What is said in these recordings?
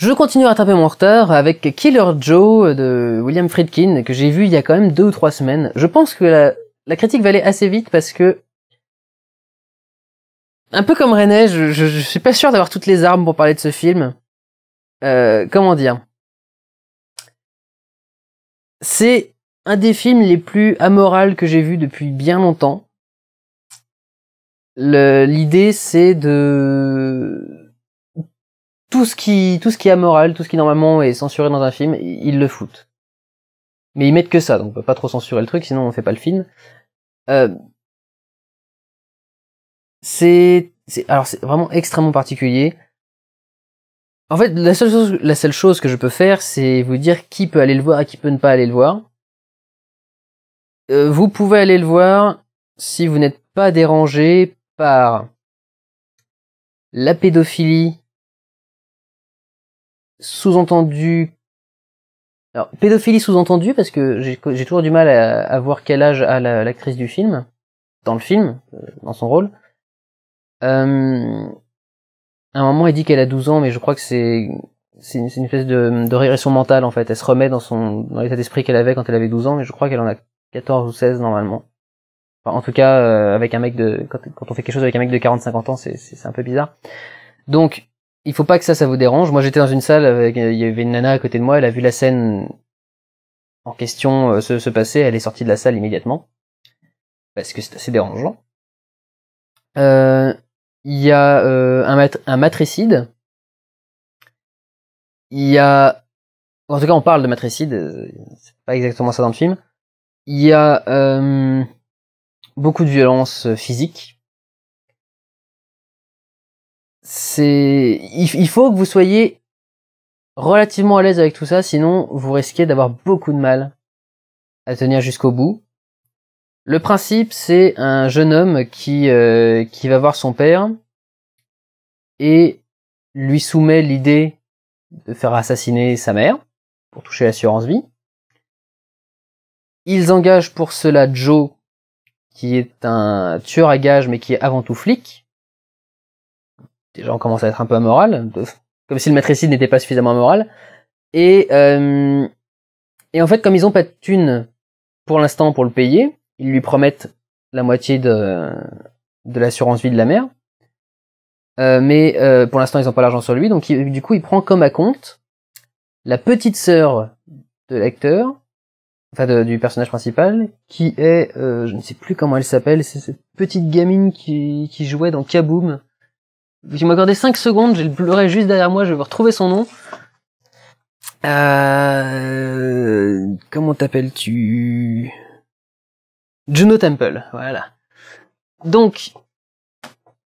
Je continue à taper mon retard avec Killer Joe de William Friedkin que j'ai vu il y a quand même deux ou trois semaines. Je pense que la, critique va aller assez vite parce que un peu comme René, je, ne suis pas sûr d'avoir toutes les armes pour parler de ce film. Euh, comment dire C'est un des films les plus amoraux que j'ai vu depuis bien longtemps. L'idée c'est de tout ce qui, tout ce qui est amoral, tout ce qui normalement est censuré dans un film, ils le foutent. Mais ils mettent que ça, donc on peut pas trop censurer le truc, sinon on fait pas le film. Euh, c'est, alors c'est vraiment extrêmement particulier. En fait, la seule chose, la seule chose que je peux faire, c'est vous dire qui peut aller le voir et qui peut ne pas aller le voir. Euh, vous pouvez aller le voir si vous n'êtes pas dérangé par la pédophilie sous-entendu. Alors, pédophilie sous-entendue, parce que j'ai toujours du mal à, voir quel âge a l'actrice du film, dans le film, euh, dans son rôle. Euh, à un moment, elle dit qu'elle a 12 ans, mais je crois que c'est c'est une, espèce de, régression mentale en fait. Elle se remet dans son dans l'état d'esprit qu'elle avait quand elle avait 12 ans, mais je crois qu'elle en a 14 ou 16 normalement. Enfin, en tout cas, euh, avec un mec de quand, quand, on fait quelque chose avec un mec de 40-50 ans, c'est un peu bizarre. Donc, il faut pas que ça, ça vous dérange. Moi, j'étais dans une salle, avec, il y avait une nana à côté de moi, elle a vu la scène en question euh, se, se, passer, elle est sortie de la salle immédiatement, parce que c'est assez dérangeant. Euh, il y a euh, un, un, matricide, il y a... En tout cas, on parle de matricide, c'est pas exactement ça dans le film. Il y a beaucoup de violence physique, c'est, il faut que vous soyez relativement à l'aise avec tout ça, sinon vous risquez d'avoir beaucoup de mal à tenir jusqu'au bout. Le principe, c'est un jeune homme qui, euh, qui va voir son père et lui soumet l'idée de faire assassiner sa mère pour toucher l'assurance vie. Ils engagent pour cela Joe, qui est un tueur à gages mais qui est avant tout flic déjà on commence à être un peu amoral, comme si le matricide n'était pas suffisamment amoral. Et, euh, et en fait, comme ils ont pas de thunes pour l'instant pour le payer, ils lui promettent la moitié de, l'assurance vie de la mère. Euh, mais euh, pour l'instant, ils n'ont pas l'argent sur lui, donc du coup, il prend comme à compte la petite sœur de l'acteur, enfin du personnage principal, qui est, je ne sais plus comment elle s'appelle, c'est cette petite gamine qui jouait dans Kaboom, si vous m'accordez 5 secondes, j'ai le juste derrière moi, je vais retrouver son nom. Euh, comment t'appelles-tu Juno Temple, voilà. Donc,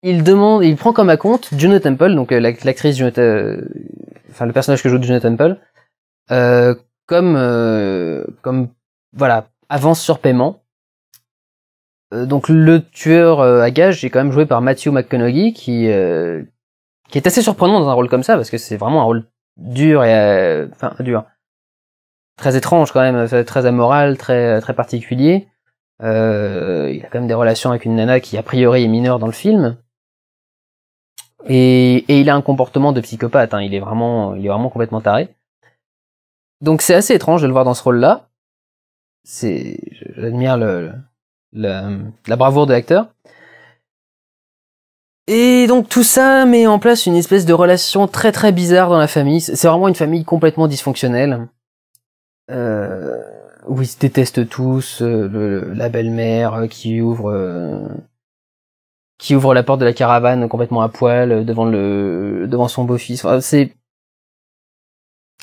il demande, il prend comme à compte Juno Temple, donc euh, l'actrice Juno euh, enfin le personnage que joue Juno Temple, comme, comme, voilà, avance sur paiement. Euh, donc le tueur euh, à gages est quand même joué par Matthew McConaughey qui euh, qui est assez surprenant dans un rôle comme ça parce que c'est vraiment un rôle dur et enfin dur très étrange quand même très amoral très très particulier euh, il a quand même des relations avec une nana qui a priori est mineure dans le film et, et il a un comportement de psychopathe hein. il est vraiment il est vraiment complètement taré donc c'est assez étrange de le voir dans ce rôle là c'est j'admire le la, bravoure de l'acteur. Et donc tout ça met en place une espèce de relation très très bizarre dans la famille. C'est vraiment une famille complètement dysfonctionnelle. Euh, où ils se détestent tous, euh, la belle-mère euh, qui ouvre euh, qui ouvre la porte de la caravane complètement à poil devant le devant son beau-fils. c'est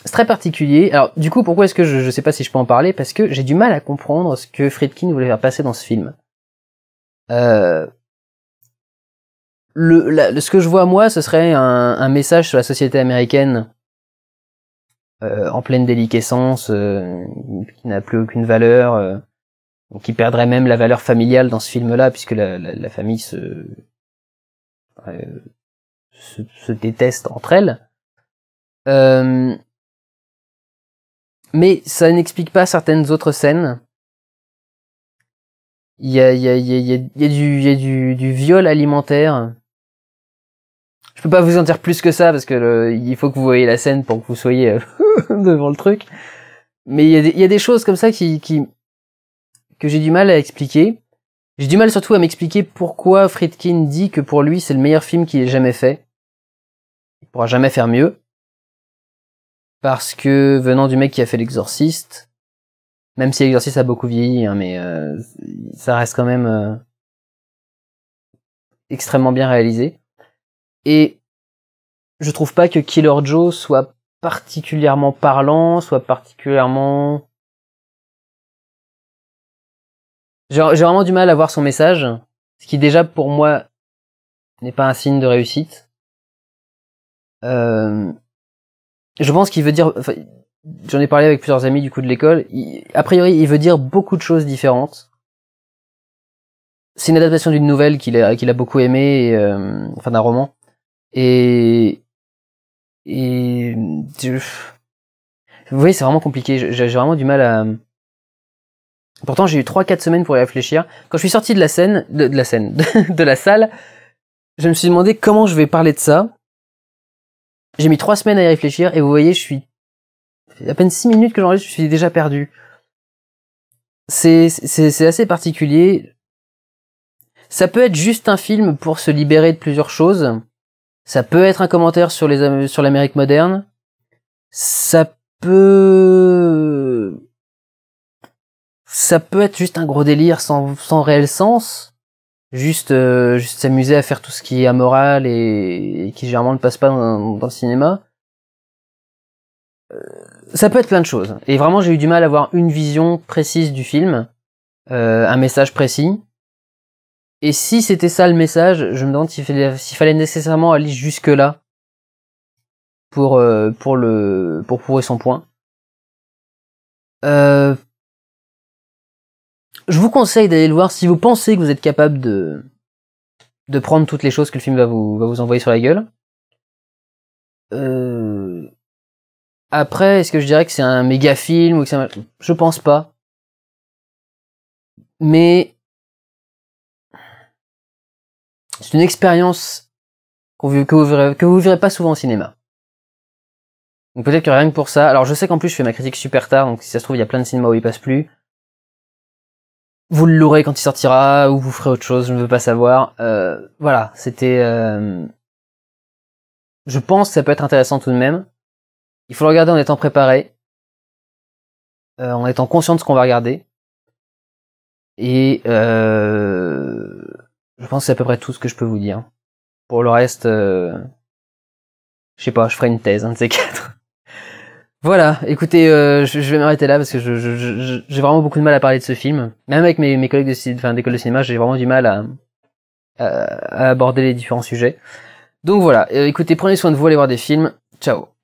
c'est très particulier. Alors du coup, pourquoi est-ce que je ne sais pas si je peux en parler Parce que j'ai du mal à comprendre ce que Friedkin voulait faire passer dans ce film. Euh, le, ce que je vois moi, ce serait un, un message sur la société américaine euh, en pleine déliquescence, euh, qui n'a plus aucune valeur, euh, qui perdrait même la valeur familiale dans ce film-là, puisque la, la, famille se, euh, se, se, déteste entre elles. Euh, mais ça n'explique pas certaines autres scènes. Il y a, du, y a du, du viol alimentaire. Je peux pas vous en dire plus que ça parce que il faut que vous voyez la scène pour que vous soyez euh, devant le truc. Mais il y, y, a des choses comme ça qui, qui que j'ai du mal à expliquer. J'ai du mal surtout à m'expliquer pourquoi Friedkin dit que pour lui c'est le meilleur film qu'il ait jamais fait. Il pourra jamais faire mieux parce que venant du mec qui a fait l'exorciste, même si l'exorciste a beaucoup vieilli, hein, mais euh, ça reste quand même euh, extrêmement bien réalisé. Et je trouve pas que Killer Joe soit particulièrement parlant, soit particulièrement... J'ai vraiment du mal à voir son message, ce qui déjà pour moi n'est pas un signe de réussite. Euh, je pense qu'il veut dire, j'en ai parlé avec plusieurs amis du coup de l'école. A priori, il veut dire beaucoup de choses différentes. C'est une adaptation d'une nouvelle qu'il a, beaucoup aimée, euh, enfin d'un roman. Et et vous voyez, c'est vraiment compliqué. J'ai vraiment du mal à. Pourtant, j'ai eu trois, quatre semaines pour y réfléchir. Quand je suis sorti de la scène, de, la scène, de la salle, je me suis demandé comment je vais parler de ça j'ai mis trois semaines à y réfléchir et vous voyez, je suis à peine six minutes que j'enregistre, je suis déjà perdu. C'est c'est assez particulier. Ça peut être juste un film pour se libérer de plusieurs choses. Ça peut être un commentaire sur les sur l'Amérique moderne. Ça peut ça peut être juste un gros délire sans sans réel sens juste euh, juste s'amuser à faire tout ce qui est amoral et, qui généralement ne passe pas dans, le cinéma. Euh, ça peut être plein de choses. Et vraiment, j'ai eu du mal à avoir une vision précise du film, euh, un message précis. Et si c'était ça le message, je me demande s'il fallait, nécessairement aller jusque là pour pour le pour prouver son point. Euh, je vous conseille d'aller le voir si vous pensez que vous êtes capable de, de prendre toutes les choses que le film va vous, va vous envoyer sur la gueule. Euh, après, est-ce que je dirais que c'est un méga film ou que un... Je pense pas. Mais c'est une expérience que, vous verrez, que vous verrez pas souvent au cinéma. Donc peut-être que rien que pour ça. Alors je sais qu'en plus je fais ma critique super tard, donc si ça se trouve il y a plein de cinémas où il passe plus vous l'aurez quand il sortira ou vous ferez autre chose, je ne veux pas savoir. Euh, voilà, c'était. Euh, je pense que ça peut être intéressant tout de même. Il faut le regarder en étant préparé, euh, en étant conscient de ce qu'on va regarder. Et je pense que c'est à peu près tout ce que je peux vous dire. Pour le reste, je sais pas, je ferai une thèse, un de ces quatre. Voilà, écoutez, euh, je, vais m'arrêter là parce que j'ai je, je, vraiment beaucoup de mal à parler de ce film. Même avec mes, mes collègues de, enfin, d'école de cinéma, j'ai vraiment du mal à, à aborder les différents sujets. Donc voilà, euh, écoutez, prenez soin de vous, allez voir des films. Ciao